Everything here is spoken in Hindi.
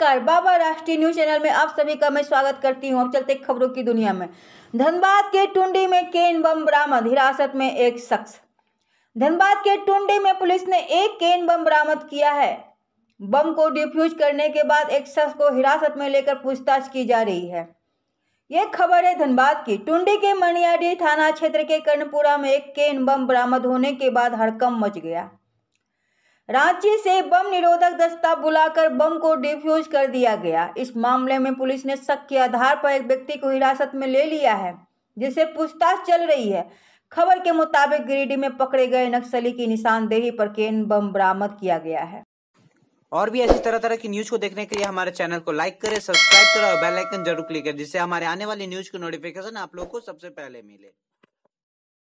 नमस्कार बाबा राष्ट्रीय न्यूज चैनल में आप सभी का मैं स्वागत करती हूं अब चलते खबरों की दुनिया में धनबाद के टुंडी में केन बम बरामद हिरासत में एक शख्स धनबाद के टुंडी में पुलिस ने एक केन बम बरामद किया है बम को डिफ्यूज करने के बाद एक शख्स को हिरासत में लेकर पूछताछ की जा रही है यह खबर है धनबाद की टुंडी के मणियाडी थाना क्षेत्र के कर्णपुरा में एक केन बम बरामद होने के बाद हड़कम मच गया रांची से बम निरोधक दस्ता बुलाकर बम को डिफ्यूज कर दिया गया इस मामले में पुलिस ने शक के आधार पर एक व्यक्ति को हिरासत में ले लिया है जिसे पूछताछ चल रही है खबर के मुताबिक गिरिडीह में पकड़े गए नक्सली की निशानदेही पर केन बम बरामद किया गया है और भी ऐसी तरह तरह की न्यूज को देखने के लिए हमारे चैनल को लाइक करें सब्सक्राइब करें और बेल आइकन जरूर क्लिक करें जिससे हमारे आने वाली न्यूज की नोटिफिकेशन आप लोगों को सबसे पहले मिले